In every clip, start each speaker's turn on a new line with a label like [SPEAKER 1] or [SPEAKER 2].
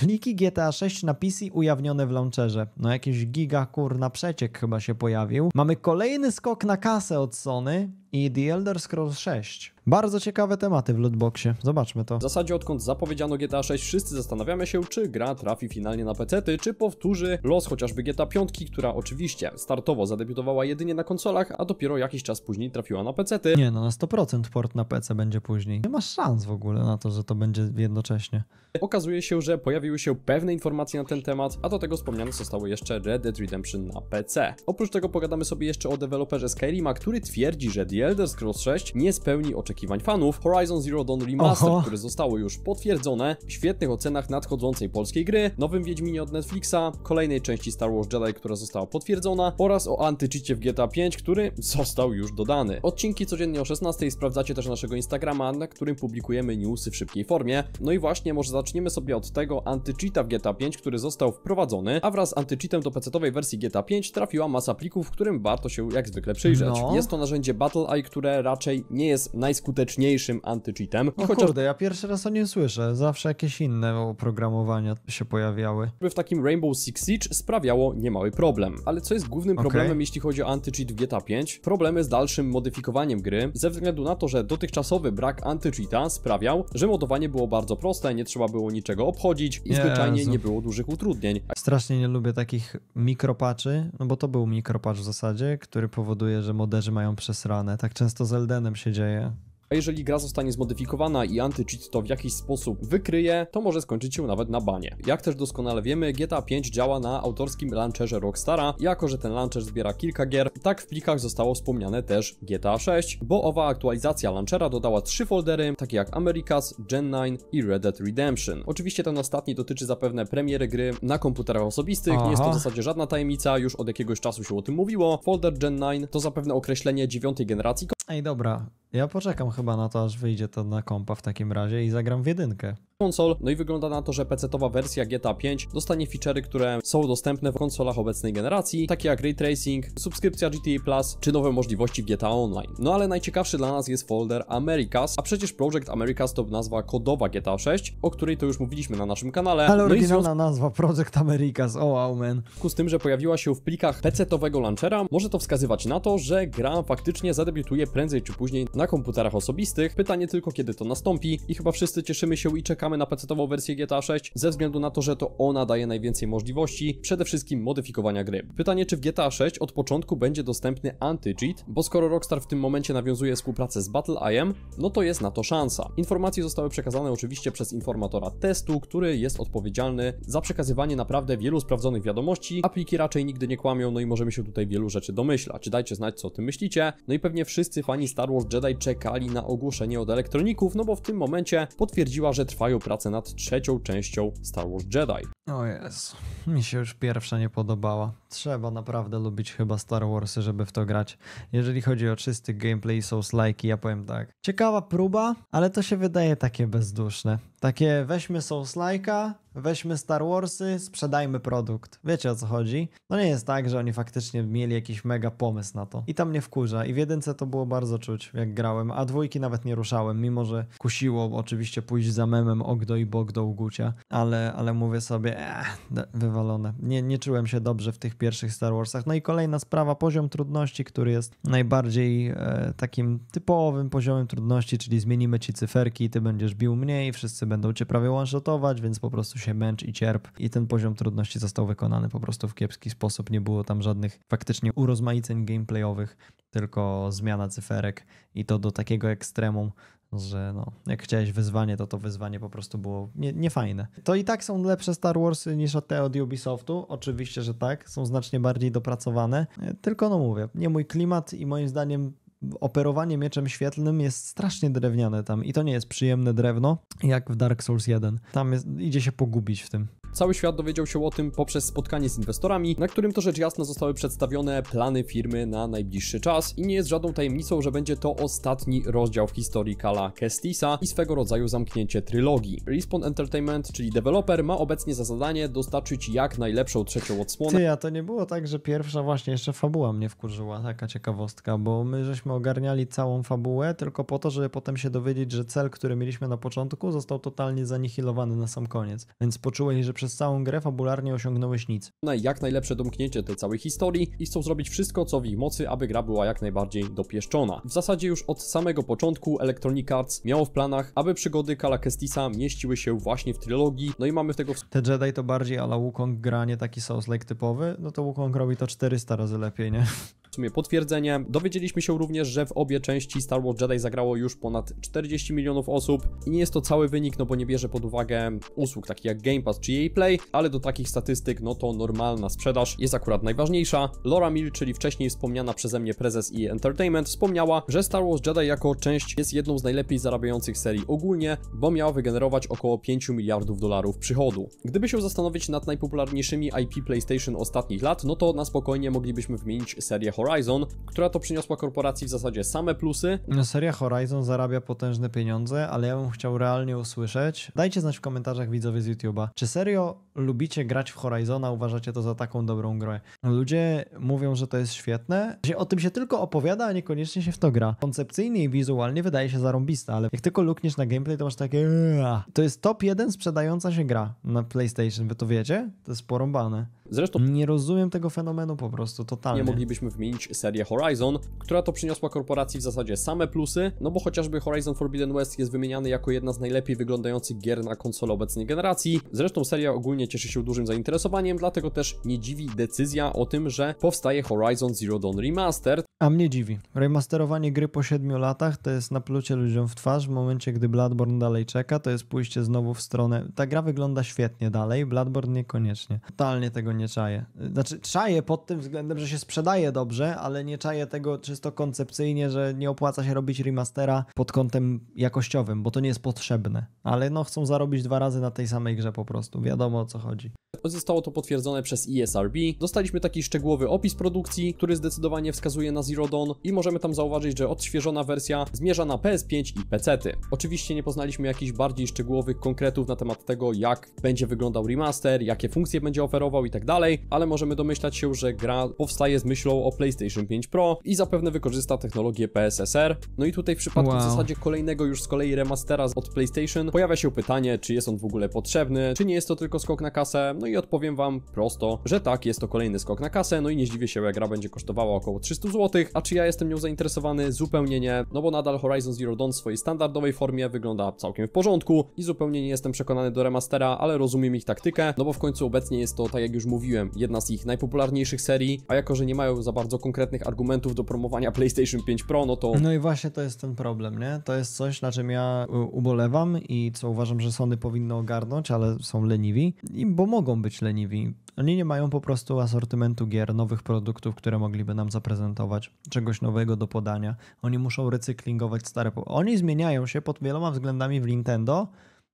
[SPEAKER 1] Pliki GTA 6 na PC ujawnione w launcherze. No jakiś giga na przeciek chyba się pojawił. Mamy kolejny skok na kasę od Sony i The Elder Scrolls 6. Bardzo ciekawe tematy w lootboxie, zobaczmy to. W
[SPEAKER 2] zasadzie odkąd zapowiedziano GTA 6 wszyscy zastanawiamy się, czy gra trafi finalnie na pecety, czy powtórzy los chociażby GTA 5, która oczywiście startowo zadebiutowała jedynie na konsolach, a dopiero jakiś czas później trafiła na pecety. Nie
[SPEAKER 1] no, na 100% port na PC będzie później. Nie ma szans w ogóle na to, że to będzie jednocześnie.
[SPEAKER 2] Okazuje się, że pojawiły się pewne informacje na ten temat, a do tego wspomniane zostało jeszcze Red Dead Redemption na PC. Oprócz tego pogadamy sobie jeszcze o deweloperze Skyrima, który twierdzi, że The Elder Scrolls 6 nie spełni oczekiwań fanów. Horizon Zero Dawn Remaster, Oho. które zostały już potwierdzone, w świetnych ocenach nadchodzącej polskiej gry, nowym Wiedźminie od Netflixa, kolejnej części Star Wars Jedi, która została potwierdzona oraz o antyczycie w GTA 5, który został już dodany. Odcinki codziennie o 16 sprawdzacie też naszego Instagrama, na którym publikujemy newsy w szybkiej formie. No i właśnie, może zaczniemy sobie od tego antycheata w GTA 5, który został wprowadzony, a wraz z antycheatem do pc wersji GTA 5 trafiła masa plików, w którym warto się jak zwykle przyjrzeć. No. Jest to narzędzie Battle Eagle Eye, które raczej nie jest najskuteczniejszym antycheatem. No chociaż... kurde, ja
[SPEAKER 1] pierwszy raz o nim słyszę, zawsze jakieś inne oprogramowania się pojawiały.
[SPEAKER 2] W takim Rainbow Six Siege sprawiało niemały problem. Ale co jest głównym okay. problemem, jeśli chodzi o antycheat w GTA 5? Problemy z dalszym modyfikowaniem gry, ze względu na to, że dotychczasowy brak antycheata sprawiał, że modowanie było bardzo proste, nie trzeba było niczego obchodzić i nie, zwyczajnie nie było dużych utrudnień.
[SPEAKER 1] Strasznie nie lubię takich mikropaczy, no bo to był mikropacz w zasadzie, który powoduje, że moderzy mają przesrane tak często z Eldenem się dzieje.
[SPEAKER 2] A jeżeli gra zostanie zmodyfikowana i anti-cheat to w jakiś sposób wykryje, to może skończyć się nawet na banie. Jak też doskonale wiemy, GTA 5 działa na autorskim launcherze Rockstara, jako że ten launcher zbiera kilka gier, tak w plikach zostało wspomniane też GTA 6, bo owa aktualizacja launchera dodała trzy foldery, takie jak Americas, Gen 9 i Red Dead Redemption. Oczywiście ten ostatni dotyczy zapewne premiery gry na komputerach osobistych, Aha. nie jest to w zasadzie żadna tajemnica, już od jakiegoś czasu się o tym mówiło. Folder Gen 9 to zapewne określenie dziewiątej generacji Ej, dobra,
[SPEAKER 1] ja poczekam chyba na to, aż wyjdzie to na kompa w takim razie i zagram w jedynkę
[SPEAKER 2] konsol. No i wygląda na to, że PC-towa wersja GTA 5 dostanie feature'y, które są dostępne w konsolach obecnej generacji, takie jak ray tracing, subskrypcja GTA Plus czy nowe możliwości w GTA Online. No ale najciekawszy dla nas jest folder Americas, a przecież Project Americas to nazwa kodowa GTA 6, o której to już mówiliśmy na naszym kanale. Ale no oryginalna
[SPEAKER 1] nazwa Project Americas, oh wow man.
[SPEAKER 2] Z tym, że pojawiła się w plikach PC-towego launchera, może to wskazywać na to, że gra faktycznie zadebiutuje prędzej czy później na komputerach osobistych. Pytanie tylko kiedy to nastąpi i chyba wszyscy cieszymy się i czekamy czekamy na pecetową wersję GTA 6 ze względu na to, że to ona daje najwięcej możliwości, przede wszystkim modyfikowania gry. Pytanie, czy w GTA 6 od początku będzie dostępny anti-cheat, bo skoro Rockstar w tym momencie nawiązuje współpracę z Battle.im, no to jest na to szansa. Informacje zostały przekazane oczywiście przez informatora testu, który jest odpowiedzialny za przekazywanie naprawdę wielu sprawdzonych wiadomości. Apliki raczej nigdy nie kłamią, no i możemy się tutaj wielu rzeczy domyślać. Dajcie znać, co o tym myślicie. No i pewnie wszyscy fani Star Wars Jedi czekali na ogłoszenie od elektroników, no bo w tym momencie potwierdziła, że trwają pracę nad trzecią częścią Star Wars Jedi.
[SPEAKER 1] O jest, mi się już pierwsza nie podobała. Trzeba naprawdę lubić chyba Star Warsy, żeby w to grać. Jeżeli chodzi o czysty gameplay i souls ja powiem tak. Ciekawa próba, ale to się wydaje takie bezduszne. Takie weźmy Souls Like'a, weźmy Star Warsy, sprzedajmy produkt. Wiecie o co chodzi? No nie jest tak, że oni faktycznie mieli jakiś mega pomysł na to. I tam mnie wkurza. I w jedynce to było bardzo czuć, jak grałem, a dwójki nawet nie ruszałem, mimo że kusiło oczywiście pójść za memem Ogdo i Bogdo do Gucia, ale, ale mówię sobie, eh, wywalone. Nie, nie czułem się dobrze w tych pierwszych Star Warsach. No i kolejna sprawa, poziom trudności, który jest najbardziej e, takim typowym poziomem trudności, czyli zmienimy ci cyferki ty będziesz bił mnie i wszyscy wszyscy będą cię prawie one-shotować, więc po prostu się męcz i cierp. I ten poziom trudności został wykonany po prostu w kiepski sposób. Nie było tam żadnych faktycznie urozmaiceń gameplayowych, tylko zmiana cyferek i to do takiego ekstremum, że no, jak chciałeś wyzwanie, to to wyzwanie po prostu było nie, niefajne. To i tak są lepsze Star Warsy niż te od Ubisoftu, oczywiście, że tak, są znacznie bardziej dopracowane, e, tylko no mówię, nie mój klimat i moim zdaniem operowanie mieczem świetlnym jest strasznie drewniane tam i to nie jest przyjemne drewno, jak w Dark Souls 1. Tam jest, idzie się pogubić w tym.
[SPEAKER 2] Cały świat dowiedział się o tym poprzez spotkanie z inwestorami, na którym to rzecz jasna zostały przedstawione plany firmy na najbliższy czas i nie jest żadną tajemnicą, że będzie to ostatni rozdział w historii Kala Kestisa i swego rodzaju zamknięcie trylogii. Respawn Entertainment, czyli deweloper, ma obecnie za zadanie dostarczyć jak najlepszą trzecią odsłonę. Ty, a
[SPEAKER 1] to nie było tak, że pierwsza właśnie jeszcze fabuła mnie wkurzyła, taka ciekawostka, bo my żeśmy ogarniali całą fabułę tylko po to, żeby potem się dowiedzieć, że cel, który mieliśmy na początku został totalnie zanihilowany na sam koniec. Więc poczułeś, że przez przez całą grę fabularnie osiągnąłeś nic. Na
[SPEAKER 2] no jak najlepsze domknięcie tej całej historii i chcą zrobić wszystko, co w ich mocy, aby gra była jak najbardziej dopieszczona. W zasadzie już od samego początku Electronic Arts miało w planach, aby przygody Kala Kestisa mieściły się właśnie w trilogii. no i mamy tego... Te
[SPEAKER 1] Jedi to bardziej ala Wukong gra, nie taki Souls-like typowy, no to Wukong robi to 400 razy lepiej, nie?
[SPEAKER 2] w sumie potwierdzenie. Dowiedzieliśmy się również, że w obie części Star Wars Jedi zagrało już ponad 40 milionów osób i nie jest to cały wynik, no bo nie bierze pod uwagę usług takich jak Game Pass czy EA Play, ale do takich statystyk no to normalna sprzedaż jest akurat najważniejsza. Laura Mill, czyli wcześniej wspomniana przeze mnie prezes EA Entertainment, wspomniała, że Star Wars Jedi jako część jest jedną z najlepiej zarabiających serii ogólnie, bo miała wygenerować około 5 miliardów dolarów przychodu. Gdyby się zastanowić nad najpopularniejszymi IP PlayStation ostatnich lat, no to na spokojnie moglibyśmy wymienić serię Horizon Horizon, która to przyniosła korporacji w zasadzie same plusy.
[SPEAKER 1] No, seria Horizon zarabia potężne pieniądze, ale ja bym chciał realnie usłyszeć. Dajcie znać w komentarzach widzowie z YouTube'a, czy serio lubicie grać w Horizona, uważacie to za taką dobrą grę? Ludzie mówią, że to jest świetne, że o tym się tylko opowiada, a niekoniecznie się w to gra. Koncepcyjnie i wizualnie wydaje się zarąbista, ale jak tylko lukniesz na gameplay, to masz takie eee". to jest top 1 sprzedająca się gra na PlayStation, wy to wiecie? To jest porąbane. Zresztą nie rozumiem tego fenomenu po prostu totalnie. Nie
[SPEAKER 2] moglibyśmy wymienić serię Horizon, która to przyniosła korporacji w zasadzie same plusy, no bo chociażby Horizon Forbidden West jest wymieniany jako jedna z najlepiej wyglądających gier na konsolę obecnej generacji. Zresztą seria ogólnie cieszy się dużym zainteresowaniem, dlatego też nie dziwi decyzja o tym, że powstaje Horizon Zero Dawn Remastered,
[SPEAKER 1] a mnie dziwi. Remasterowanie gry po 7 latach to jest naplucie ludziom w twarz w momencie, gdy Bloodborne dalej czeka, to jest pójście znowu w stronę. Ta gra wygląda świetnie dalej, Bloodborne niekoniecznie. Totalnie tego nie czaję. Znaczy, czaję pod tym względem, że się sprzedaje dobrze, ale nie czaję tego czysto koncepcyjnie, że nie opłaca się robić remastera pod kątem jakościowym, bo to nie jest potrzebne. Ale no, chcą zarobić dwa razy na tej samej grze po prostu. Wiadomo o co chodzi.
[SPEAKER 2] Zostało to potwierdzone przez ESRB. Dostaliśmy taki szczegółowy opis produkcji, który zdecydowanie wskazuje na Zero Dawn i możemy tam zauważyć, że odświeżona wersja zmierza na PS5 i PC. -ty. Oczywiście nie poznaliśmy jakichś bardziej szczegółowych konkretów na temat tego, jak będzie wyglądał remaster, jakie funkcje będzie oferował i tak dalej, ale możemy domyślać się, że gra powstaje z myślą o PlayStation 5 Pro i zapewne wykorzysta technologię PSSR. No i tutaj w przypadku wow. w zasadzie kolejnego już z kolei remastera od PlayStation pojawia się pytanie, czy jest on w ogóle potrzebny, czy nie jest to tylko skok na kasę, no i odpowiem wam prosto, że tak, jest to kolejny skok na kasę, no i nie zdziwię się, jak gra będzie kosztowała około 300 zł, a czy ja jestem nią zainteresowany? Zupełnie nie, no bo nadal Horizon Zero Dawn w swojej standardowej formie wygląda całkiem w porządku i zupełnie nie jestem przekonany do remastera, ale rozumiem ich taktykę, no bo w końcu obecnie jest to, tak jak już mówiłem, jedna z ich najpopularniejszych serii, a jako, że nie mają za bardzo konkretnych argumentów do promowania PlayStation 5 Pro, no to... No
[SPEAKER 1] i właśnie to jest ten problem, nie? To jest coś, na czym ja y, ubolewam i co uważam, że Sony powinno ogarnąć, ale są leniwi, I bo mogą być leniwi oni nie mają po prostu asortymentu gier, nowych produktów, które mogliby nam zaprezentować, czegoś nowego do podania. Oni muszą recyklingować stare. Oni zmieniają się pod wieloma względami w Nintendo,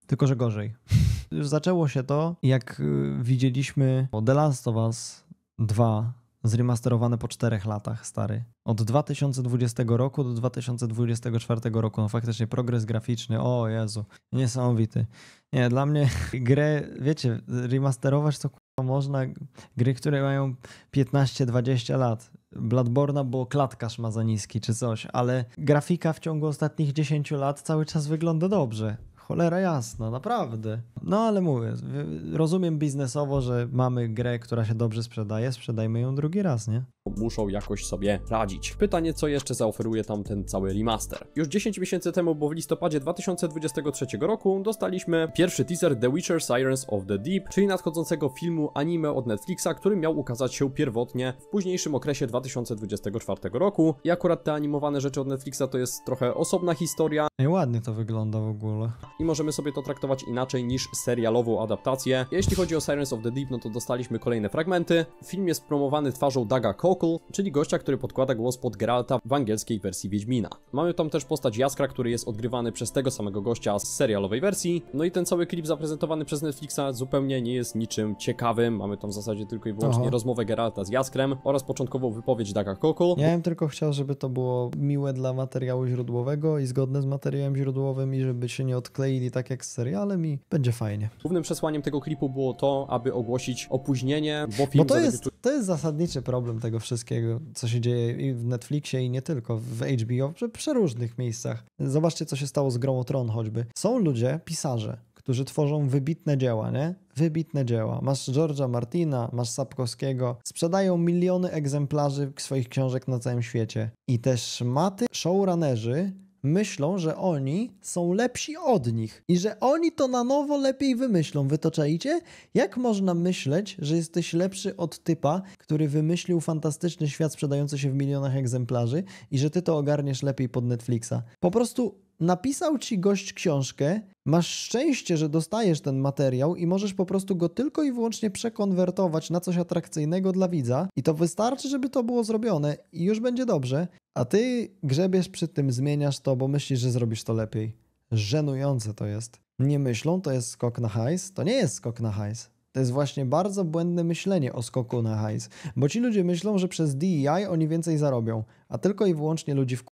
[SPEAKER 1] tylko że gorzej. Już zaczęło się to, jak y, widzieliśmy The Last of Us 2 zremasterowane po czterech latach, stary. Od 2020 roku do 2024 roku, no faktycznie progres graficzny, o Jezu, niesamowity. Nie, dla mnie grę, wiecie, remasterować to można gry, które mają 15-20 lat. Bladborna, bo klatkaż ma za niski czy coś, ale grafika w ciągu ostatnich 10 lat cały czas wygląda dobrze. Cholera jasna, naprawdę. No ale mówię, rozumiem biznesowo, że mamy grę, która się dobrze sprzedaje, sprzedajmy ją drugi raz, nie?
[SPEAKER 2] muszą jakoś sobie radzić. Pytanie, co jeszcze zaoferuje tam ten cały remaster. Już 10 miesięcy temu, bo w listopadzie 2023 roku, dostaliśmy pierwszy teaser The Witcher Sirens of the Deep, czyli nadchodzącego filmu anime od Netflixa, który miał ukazać się pierwotnie w późniejszym okresie 2024 roku. I akurat te animowane rzeczy od Netflixa to jest trochę osobna historia. I ładnie
[SPEAKER 1] to wygląda w ogóle.
[SPEAKER 2] I możemy sobie to traktować inaczej niż serialową adaptację. Jeśli chodzi o Sirens of the Deep, no to dostaliśmy kolejne fragmenty. Film jest promowany twarzą Daga Cole, czyli gościa, który podkłada głos pod Geralta w angielskiej wersji Wiedźmina. Mamy tam też postać Jaskra, który jest odgrywany przez tego samego gościa z serialowej wersji. No i ten cały klip zaprezentowany przez Netflixa zupełnie nie jest niczym ciekawym. Mamy tam w zasadzie tylko i wyłącznie Aha. rozmowę Geralta z Jaskrem oraz początkową wypowiedź Daga Kokul. Ja bym
[SPEAKER 1] tylko chciał, żeby to było miłe dla materiału źródłowego i zgodne z materiałem źródłowym i żeby się nie odkleili tak jak z serialem i będzie fajnie.
[SPEAKER 2] Głównym przesłaniem tego klipu było to, aby ogłosić opóźnienie, bo film... Bo to, jest,
[SPEAKER 1] to jest zasadniczy problem tego wszystkiego, co się dzieje i w Netflixie i nie tylko, w HBO, w przeróżnych miejscach. Zobaczcie, co się stało z Grą o Tron choćby. Są ludzie, pisarze, którzy tworzą wybitne dzieła, nie? Wybitne dzieła. Masz George'a Martina, masz Sapkowskiego, sprzedają miliony egzemplarzy swoich książek na całym świecie. I te szmaty showrunnerzy myślą, że oni są lepsi od nich i że oni to na nowo lepiej wymyślą. Wytoczajcie? Jak można myśleć, że jesteś lepszy od typa, który wymyślił fantastyczny świat sprzedający się w milionach egzemplarzy i że ty to ogarniesz lepiej pod Netflixa? Po prostu Napisał ci gość książkę, masz szczęście, że dostajesz ten materiał i możesz po prostu go tylko i wyłącznie przekonwertować na coś atrakcyjnego dla widza, i to wystarczy, żeby to było zrobione, i już będzie dobrze. A ty grzebiesz przy tym, zmieniasz to, bo myślisz, że zrobisz to lepiej. Żenujące to jest. Nie myślą, to jest skok na hajs. To nie jest skok na hajs. To jest właśnie bardzo błędne myślenie o skoku na hajs, bo ci ludzie myślą, że przez DEI oni więcej zarobią, a tylko i wyłącznie ludzi w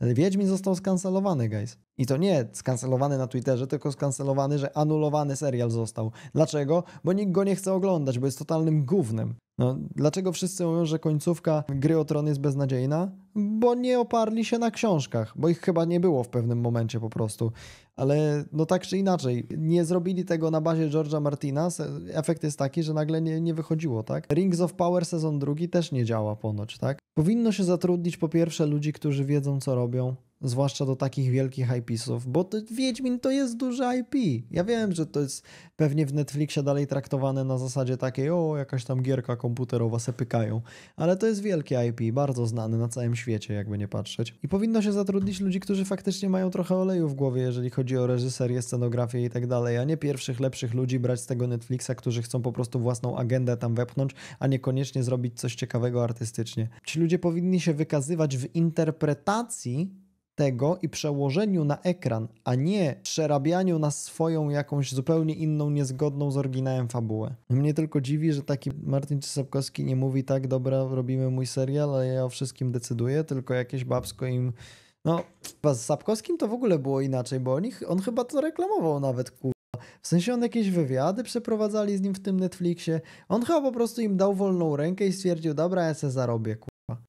[SPEAKER 1] Wiedźmin został skancelowany, guys. I to nie skancelowany na Twitterze, tylko skancelowany, że anulowany serial został. Dlaczego? Bo nikt go nie chce oglądać, bo jest totalnym głównym. No, dlaczego wszyscy mówią, że końcówka Gry o Tron jest beznadziejna? Bo nie oparli się na książkach, bo ich chyba nie było w pewnym momencie po prostu. Ale no tak czy inaczej, nie zrobili tego na bazie George'a Martina. Efekt jest taki, że nagle nie, nie wychodziło, tak? Rings of Power sezon drugi też nie działa ponoć, tak? Powinno się zatrudnić po pierwsze ludzi, którzy wiedzą co robią, zwłaszcza do takich wielkich IPsów, bo to, Wiedźmin to jest duży IP. Ja wiem, że to jest pewnie w Netflixie dalej traktowane na zasadzie takiej, o, jakaś tam gierka komputerowa se pykają, ale to jest wielkie IP, bardzo znany na całym świecie, jakby nie patrzeć. I powinno się zatrudnić ludzi, którzy faktycznie mają trochę oleju w głowie, jeżeli chodzi o reżyserię, scenografię i tak dalej, a nie pierwszych, lepszych ludzi brać z tego Netflixa, którzy chcą po prostu własną agendę tam wepchnąć, a niekoniecznie zrobić coś ciekawego artystycznie. Ci ludzie powinni się wykazywać w interpretacji tego i przełożeniu na ekran, a nie przerabianiu na swoją jakąś zupełnie inną, niezgodną z oryginałem fabułę. Mnie tylko dziwi, że taki Martin Czesapkowski nie mówi tak, dobra, robimy mój serial, ale ja o wszystkim decyduję, tylko jakieś babsko im... No, z Sapkowskim to w ogóle było inaczej, bo on, ich, on chyba to reklamował nawet, ku... W sensie on jakieś wywiady przeprowadzali z nim w tym Netflixie. On chyba po prostu im dał wolną rękę i stwierdził, dobra, ja se zarobię, ku...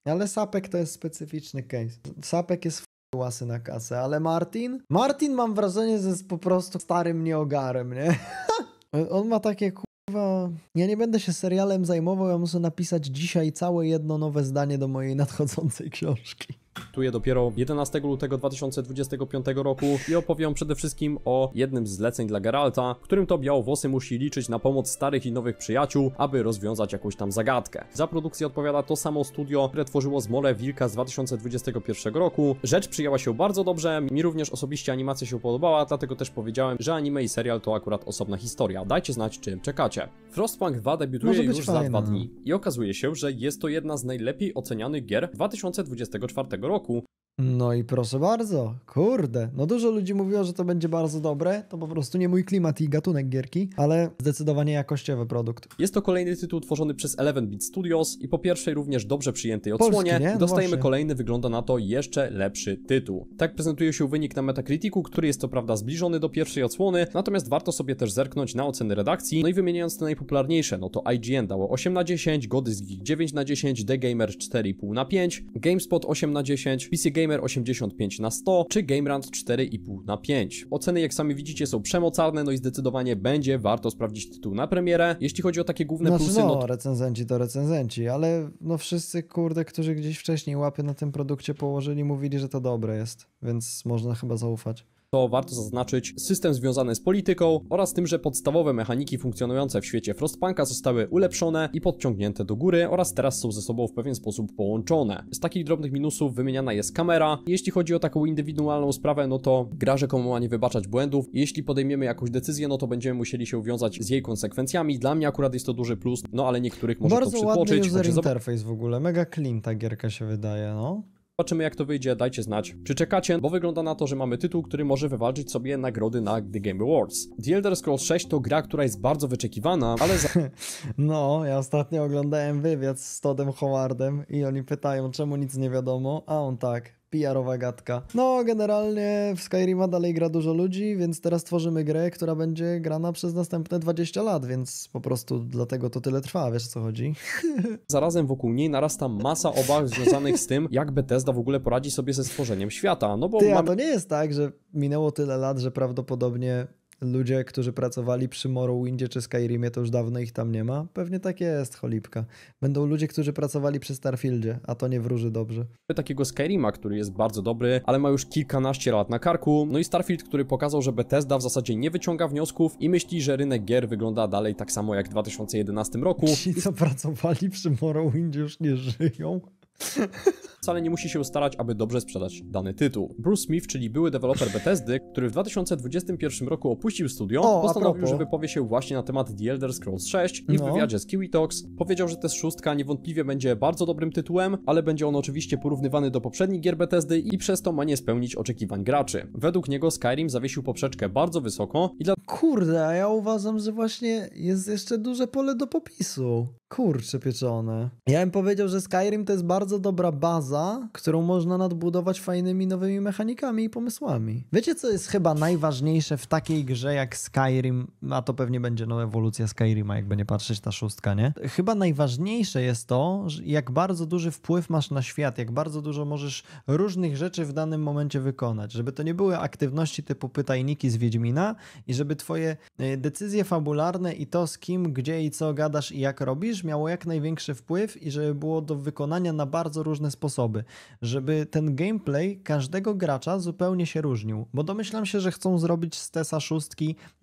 [SPEAKER 1] Ale Sapek to jest specyficzny case. Sapek jest łasy na kasę, ale Martin? Martin mam wrażenie, że jest po prostu starym nieogarem, nie? On ma takie kurwa... Ja nie będę się serialem zajmował, ja muszę napisać dzisiaj całe jedno nowe zdanie do mojej nadchodzącej książki.
[SPEAKER 2] Tuję dopiero 11 lutego 2025 roku i opowiem przede wszystkim o jednym z zleceń dla Geralta, w którym to białowłosy musi liczyć na pomoc starych i nowych przyjaciół, aby rozwiązać jakąś tam zagadkę. Za produkcję odpowiada to samo studio, które tworzyło Zmorę Wilka z 2021 roku. Rzecz przyjęła się bardzo dobrze, mi również osobiście animacja się podobała, dlatego też powiedziałem, że anime i serial to akurat osobna historia. Dajcie znać, czym czekacie. Frostpunk 2 debiutuje już za dwa dni i okazuje się, że jest to jedna z najlepiej ocenianych gier 2024 roku
[SPEAKER 1] no i proszę bardzo, kurde. No dużo ludzi mówiło, że to będzie bardzo dobre. To po prostu nie mój klimat i gatunek gierki, ale zdecydowanie jakościowy produkt.
[SPEAKER 2] Jest to kolejny tytuł tworzony przez Eleven bit Studios i po pierwszej również dobrze przyjętej odsłonie Polski, nie? No dostajemy Właśnie. kolejny, wygląda na to jeszcze lepszy tytuł. Tak prezentuje się wynik na Metacriticu, który jest to prawda zbliżony do pierwszej odsłony, natomiast warto sobie też zerknąć na oceny redakcji. No i wymieniając te najpopularniejsze, no to IGN dało 8 na 10, Gody's Geek 9 na 10, The Gamer 4,5 na 5, GameSpot 8 na 10, PC Gamer Gamer 85 na 100 czy GameRant 4,5 na 5. Oceny jak sami widzicie są przemocarne, no i zdecydowanie będzie warto sprawdzić tytuł na premierę. Jeśli chodzi o takie główne no, plusy... No, no
[SPEAKER 1] recenzenci to recenzenci, ale no wszyscy kurde, którzy gdzieś wcześniej łapy na tym produkcie położyli, mówili, że to dobre jest, więc można chyba zaufać
[SPEAKER 2] to warto zaznaczyć system związany z polityką oraz tym, że podstawowe mechaniki funkcjonujące w świecie Frostpunka zostały ulepszone i podciągnięte do góry oraz teraz są ze sobą w pewien sposób połączone. Z takich drobnych minusów wymieniana jest kamera. Jeśli chodzi o taką indywidualną sprawę, no to gra rzekomo ma nie wybaczać błędów. Jeśli podejmiemy jakąś decyzję, no to będziemy musieli się wiązać z jej konsekwencjami. Dla mnie akurat jest to duży plus, no ale niektórych może Bardzo to przytłoczyć. Bardzo ładny user
[SPEAKER 1] interface w ogóle, mega clean ta gierka
[SPEAKER 2] się wydaje, no. Zobaczymy jak to wyjdzie, dajcie znać, czy czekacie, bo wygląda na to, że mamy tytuł, który może wywalczyć sobie nagrody na The Game Awards. The Elder Scrolls 6 to gra, która jest bardzo wyczekiwana, ale...
[SPEAKER 1] Za... No, ja ostatnio oglądałem wywiad z Todem Howardem i oni pytają, czemu nic nie wiadomo, a on tak, PR-owa gadka. No, generalnie w Skyrima dalej gra dużo ludzi, więc teraz tworzymy grę, która będzie grana przez następne 20 lat, więc po prostu dlatego to tyle trwa, wiesz o co chodzi.
[SPEAKER 2] Zarazem wokół niej narasta masa obaw związanych z tym, jak Bethesda w ogóle poradzi sobie ze stworzeniem świata, no bo... Ty, mamy... a to
[SPEAKER 1] nie jest tak, że minęło tyle lat, że prawdopodobnie ludzie, którzy pracowali przy Morrowindzie czy Skyrimie, to już dawno ich tam nie ma. Pewnie tak jest, cholipka. Będą ludzie, którzy pracowali przy Starfieldzie, a to nie wróży dobrze.
[SPEAKER 2] Takiego Skyrima, który jest bardzo dobry, ale ma już kilkanaście lat na karku. No i Starfield, który pokazał, że Bethesda w zasadzie nie wyciąga wniosków i myśli, że rynek gier wygląda dalej tak samo jak w 2011 roku. Ci,
[SPEAKER 1] co pracowali przy Morrowindzie już nie żyją.
[SPEAKER 2] Wcale nie musi się starać, aby dobrze sprzedać dany tytuł. Bruce Smith, czyli były deweloper Bethesdy, który w 2021 roku opuścił studio, o, postanowił, że wypowie się właśnie na temat The Elder Scrolls 6 i no. w wywiadzie z Kiwi Talks powiedział, że też szóstka niewątpliwie będzie bardzo dobrym tytułem, ale będzie on oczywiście porównywany do poprzednich gier Bethesdy i przez to ma nie spełnić oczekiwań graczy. Według niego Skyrim zawiesił poprzeczkę bardzo wysoko i dla...
[SPEAKER 1] Kurde, a ja uważam, że właśnie jest jeszcze duże pole do popisu. Kurczę pieczone. Ja bym powiedział, że Skyrim to jest bardzo dobra baza, którą można nadbudować fajnymi nowymi mechanikami i pomysłami. Wiecie, co jest chyba najważniejsze w takiej grze jak Skyrim, a to pewnie będzie nowa ewolucja Skyrima, jakby nie patrzeć ta szóstka, nie? Chyba najważniejsze jest to, jak bardzo duży wpływ masz na świat, jak bardzo dużo możesz różnych rzeczy w danym momencie wykonać, żeby to nie były aktywności typu pytajniki z Wiedźmina i żeby twoje e, decyzje fabularne i to z kim, gdzie i co gadasz i jak robisz, miało jak największy wpływ i żeby było do wykonania na bardzo różne sposoby, żeby ten gameplay każdego gracza zupełnie się różnił, bo domyślam się, że chcą zrobić z Tesa 6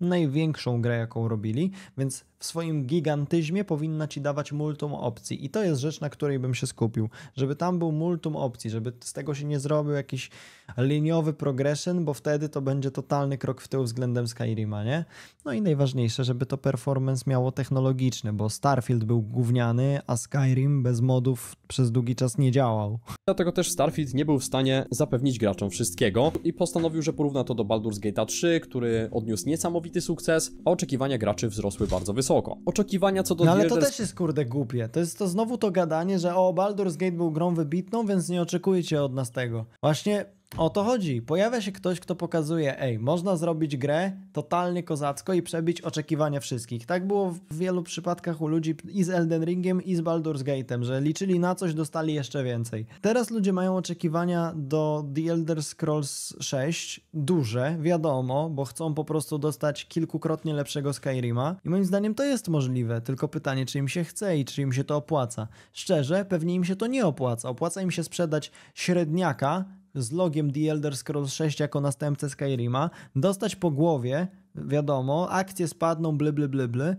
[SPEAKER 1] największą grę, jaką robili, więc w swoim gigantyzmie powinna ci dawać multum opcji i to jest rzecz, na której bym się skupił, żeby tam był multum opcji, żeby z tego się nie zrobił jakiś liniowy progression, bo wtedy to będzie totalny krok w tył względem Skyrima, nie? No i najważniejsze, żeby to performance miało technologiczny, bo Starfield był gówniany, a Skyrim bez modów przez długi czas nie działał.
[SPEAKER 2] Dlatego też Starfield nie był w stanie zapewnić graczom wszystkiego i postanowił, że porówna to do Baldur's Gate 3, który odniósł niesamowity sukces, a oczekiwania graczy wzrosły bardzo wysoko. Oczekiwania co do... No ale to też
[SPEAKER 1] jest kurde głupie. To jest to znowu to gadanie, że o Baldur's Gate był grą wybitną, więc nie oczekujcie od nas tego. Właśnie o to chodzi. Pojawia się ktoś, kto pokazuje, ej, można zrobić grę totalnie kozacko i przebić oczekiwania wszystkich. Tak było w wielu przypadkach u ludzi i z Elden Ringiem, i z Baldur's Gate'em, że liczyli na coś, dostali jeszcze więcej. Teraz ludzie mają oczekiwania do The Elder Scrolls 6 duże, wiadomo, bo chcą po prostu dostać kilkukrotnie lepszego Skyrima i moim zdaniem to jest możliwe, tylko pytanie, czy im się chce i czy im się to opłaca. Szczerze, pewnie im się to nie opłaca. Opłaca im się sprzedać średniaka z logiem The Elder Scrolls 6 jako następcę Skyrima, dostać po głowie, wiadomo, akcje spadną, bly, bly, bly, bly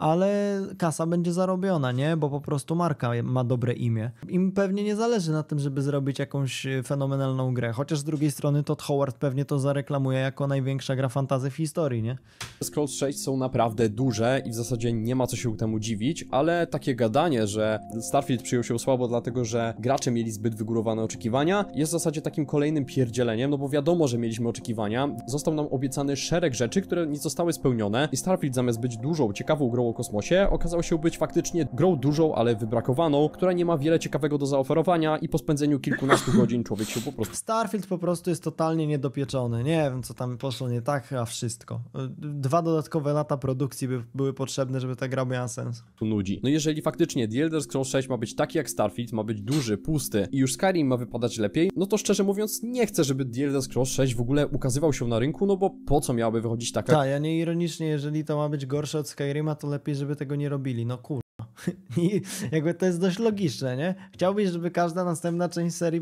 [SPEAKER 1] ale kasa będzie zarobiona, nie? Bo po prostu marka ma dobre imię. Im pewnie nie zależy na tym, żeby zrobić jakąś y, fenomenalną grę, chociaż z drugiej strony Todd Howard pewnie to zareklamuje jako największa gra fantazy w historii, nie?
[SPEAKER 2] Scrolls 6 są naprawdę duże i w zasadzie nie ma co się temu dziwić, ale takie gadanie, że Starfield przyjął się słabo dlatego, że gracze mieli zbyt wygórowane oczekiwania, jest w zasadzie takim kolejnym pierdzieleniem, no bo wiadomo, że mieliśmy oczekiwania. Został nam obiecany szereg rzeczy, które nie zostały spełnione i Starfield zamiast być dużą, ciekawą grą o kosmosie okazał się być faktycznie grą dużą, ale wybrakowaną, która nie ma wiele ciekawego do zaoferowania i po spędzeniu kilkunastu godzin człowiek się po prostu...
[SPEAKER 1] Starfield po prostu jest totalnie niedopieczony. Nie wiem, co tam poszło nie tak, a wszystko. Dwa dodatkowe lata produkcji by były potrzebne, żeby ta gra miała sens.
[SPEAKER 2] Tu nudzi. No jeżeli faktycznie The Elder Scrolls 6 ma być taki jak Starfield, ma być duży, pusty i już Skyrim ma wypadać lepiej, no to szczerze mówiąc nie chcę, żeby The Elder Scrolls 6 w ogóle ukazywał się na rynku, no bo po co miałaby wychodzić taka... Tak, ja
[SPEAKER 1] nie ironicznie, jeżeli to ma być gorsze od Skyrima, to lepiej lepiej, żeby tego nie robili. No kur... I jakby to jest dość logiczne, nie? Chciałbyś, żeby każda następna część serii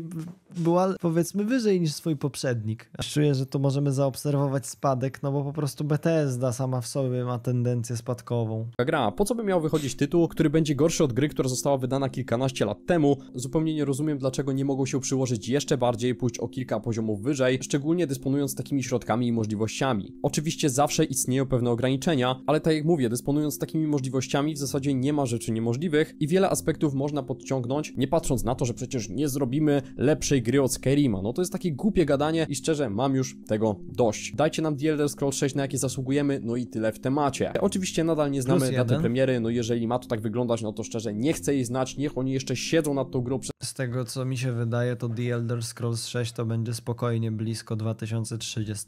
[SPEAKER 1] była powiedzmy wyżej niż swój poprzednik. Czuję, że tu możemy zaobserwować spadek, no bo po prostu BTS da sama w sobie ma tendencję spadkową.
[SPEAKER 2] Gra, po co by miał wychodzić tytuł, który będzie gorszy od gry, która została wydana kilkanaście lat temu? Zupełnie nie rozumiem, dlaczego nie mogą się przyłożyć jeszcze bardziej, pójść o kilka poziomów wyżej, szczególnie dysponując takimi środkami i możliwościami. Oczywiście zawsze istnieją pewne ograniczenia, ale tak jak mówię, dysponując takimi możliwościami w zasadzie nie ma rzeczy rzeczy niemożliwych i wiele aspektów można podciągnąć, nie patrząc na to, że przecież nie zrobimy lepszej gry od Skyrima. No to jest takie głupie gadanie i szczerze mam już tego dość. Dajcie nam The Elder Scrolls 6, na jakie zasługujemy, no i tyle w temacie. Oczywiście nadal nie znamy daty premiery, no jeżeli ma to tak wyglądać, no to szczerze nie chcę jej znać, niech oni jeszcze siedzą nad tą grą. Z tego co mi
[SPEAKER 1] się wydaje, to The Elder Scrolls 6 to będzie spokojnie blisko 2030.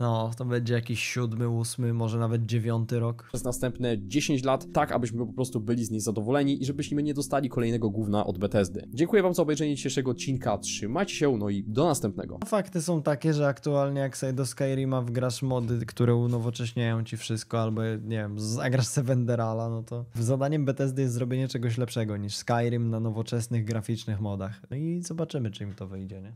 [SPEAKER 1] No, to będzie jakiś siódmy, ósmy, może nawet dziewiąty rok.
[SPEAKER 2] Przez następne 10 lat, tak abyśmy po prostu byli z niej zadowoleni i żebyśmy nie dostali kolejnego gówna od Bethesdy. Dziękuję wam za obejrzenie dzisiejszego odcinka, trzymajcie się, no i do następnego.
[SPEAKER 1] Fakty są takie, że aktualnie jak sobie do Skyrima wgrasz mody, które unowocześniają ci wszystko, albo nie wiem, zagrasz se Wenderala, no to zadaniem Bethesdy jest zrobienie czegoś lepszego niż Skyrim na nowoczesnych graficznych modach. No i zobaczymy, czy im to wyjdzie, nie?